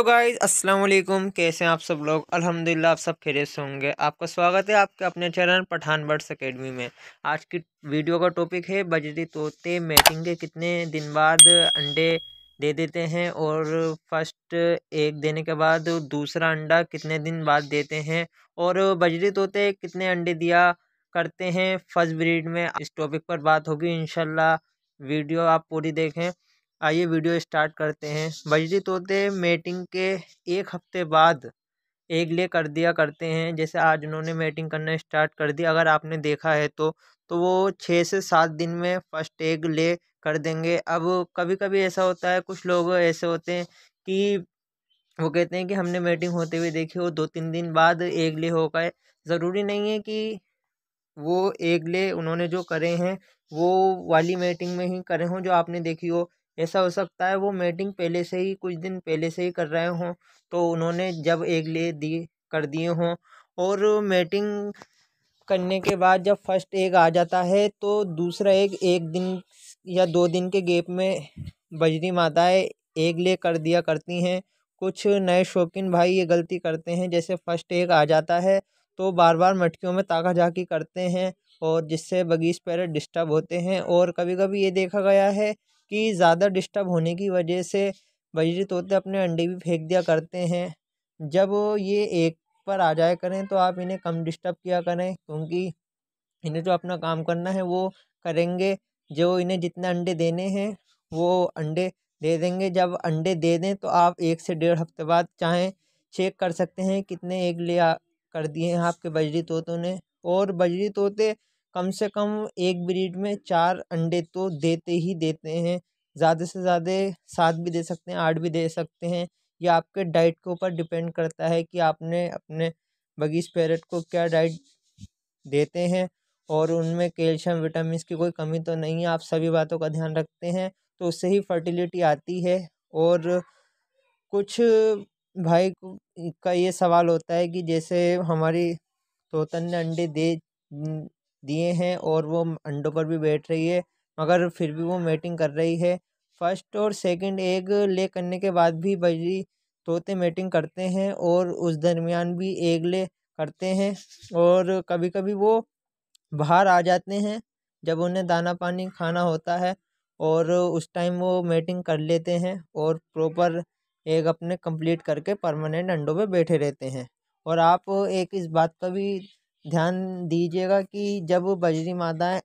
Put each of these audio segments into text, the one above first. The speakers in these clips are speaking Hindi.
हेलो गाइस अस्सलाम वालेकुम कैसे हैं आप सब लोग अल्हम्दुलिल्लाह आप सब खेरे से होंगे आपका स्वागत है आपके अपने चैनल पठान बर्ड्स अकेडमी में आज की वीडियो का टॉपिक है बजरी तोते मेटिंग के कितने दिन बाद अंडे दे देते हैं और फर्स्ट एक देने के बाद दूसरा अंडा कितने दिन बाद देते हैं और बजरी तोते कितने अंडे दिया करते हैं फर्स्ट ब्रीड में इस टॉपिक पर बात होगी इन वीडियो आप पूरी देखें आइए वीडियो स्टार्ट करते हैं बजरी तोते मेटिंग के एक हफ्ते बाद एक ले कर दिया करते हैं जैसे आज उन्होंने मेटिंग करना स्टार्ट कर दिया अगर आपने देखा है तो तो वो छः से सात दिन में फर्स्ट एग ले कर देंगे अब कभी कभी ऐसा होता है कुछ लोग ऐसे होते हैं कि वो कहते हैं कि हमने मेटिंग होते हुए देखी हो दो तीन दिन बाद एग ले हो गए ज़रूरी नहीं है कि वो एग ले उन्होंने जो करे हैं वो वाली मीटिंग में ही करे हों जो आपने देखी हो ऐसा हो सकता है वो मेटिंग पहले से ही कुछ दिन पहले से ही कर रहे हों तो उन्होंने जब एक ले दिए कर दिए हों और मेटिंग करने के बाद जब फर्स्ट एग आ जाता है तो दूसरा एग एक दिन या दो दिन के गेप में बजरी माताएँ एग ले कर दिया करती हैं कुछ नए शौकीन भाई ये गलती करते हैं जैसे फर्स्ट एग आ जाता है तो बार बार मटकियों में ताका झाकी करते हैं और जिससे बगीच पैर डिस्टर्ब होते हैं और कभी कभी ये देखा गया है कि ज़्यादा डिस्टर्ब होने की वजह से बजरी तोते अपने अंडे भी फेंक दिया करते हैं जब ये एक पर आ जाया करें तो आप इन्हें कम डिस्टर्ब किया करें क्योंकि इन्हें जो अपना काम करना है वो करेंगे जो इन्हें जितने अंडे देने हैं वो अंडे दे देंगे जब अंडे दे दें तो आप एक से डेढ़ हफ्ते बाद चाहें चेक कर सकते हैं कितने एक ले कर दिए हैं आपके बजरी तोतों ने और बजरी तोते कम से कम एक ब्रीड में चार अंडे तो देते ही देते हैं ज़्यादा से ज़्यादा सात भी दे सकते हैं आठ भी दे सकते हैं यह आपके डाइट के ऊपर डिपेंड करता है कि आपने अपने बगीच पैरट को क्या डाइट देते हैं और उनमें कैल्शियम विटामिन की कोई कमी तो नहीं है आप सभी बातों का ध्यान रखते हैं तो उससे ही फर्टिलिटी आती है और कुछ भाई का ये सवाल होता है कि जैसे हमारी तोतन ने अंडे दे दिए हैं और वो अंडों पर भी बैठ रही है मगर फिर भी वो मेटिंग कर रही है फर्स्ट और सेकंड एग ले करने के बाद भी बजरी तोते मेटिंग करते हैं और उस दरमियान भी एग ले करते हैं और कभी कभी वो बाहर आ जाते हैं जब उन्हें दाना पानी खाना होता है और उस टाइम वो मेटिंग कर लेते हैं और प्रॉपर एग अपने कंप्लीट करके परमानेंट अंडों पे बैठे रहते हैं और आप एक इस बात का भी ध्यान दीजिएगा कि जब बजरी मादाएँ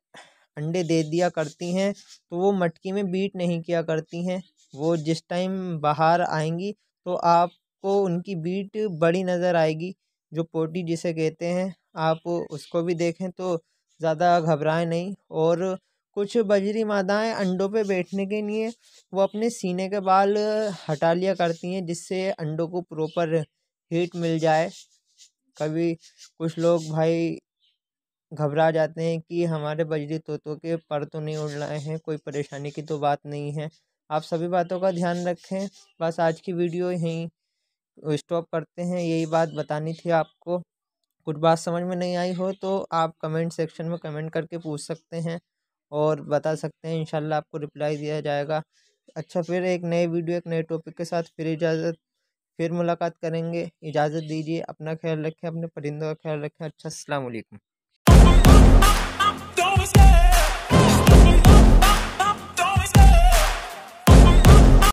अंडे दे दिया करती हैं तो वो मटकी में बीट नहीं किया करती हैं वो जिस टाइम बाहर आएंगी तो आपको उनकी बीट बड़ी नज़र आएगी जो पोटी जिसे कहते हैं आप उसको भी देखें तो ज़्यादा घबराएं नहीं और कुछ बजरी मादाएँ अंडों पे बैठने के लिए वो अपने सीने के बाल हटा लिया करती हैं जिससे अंडों को प्रॉपर हीट मिल जाए कभी कुछ लोग भाई घबरा जाते हैं कि हमारे बजरी तोतों के पर तो नहीं उड़ रहे हैं कोई परेशानी की तो बात नहीं है आप सभी बातों का ध्यान रखें बस आज की वीडियो यहीं स्टॉप करते हैं यही बात बतानी थी आपको कुछ बात समझ में नहीं आई हो तो आप कमेंट सेक्शन में कमेंट करके पूछ सकते हैं और बता सकते हैं इंशाल्लाह आपको रिप्लाई दिया जाएगा अच्छा फिर एक नए वीडियो एक नए टॉपिक के साथ फिर इजाज़त फिर मुलाकात करेंगे इजाज़त दीजिए अपना ख्याल रखें अपने परिंदों का ख्याल रखें अच्छा अलैक्म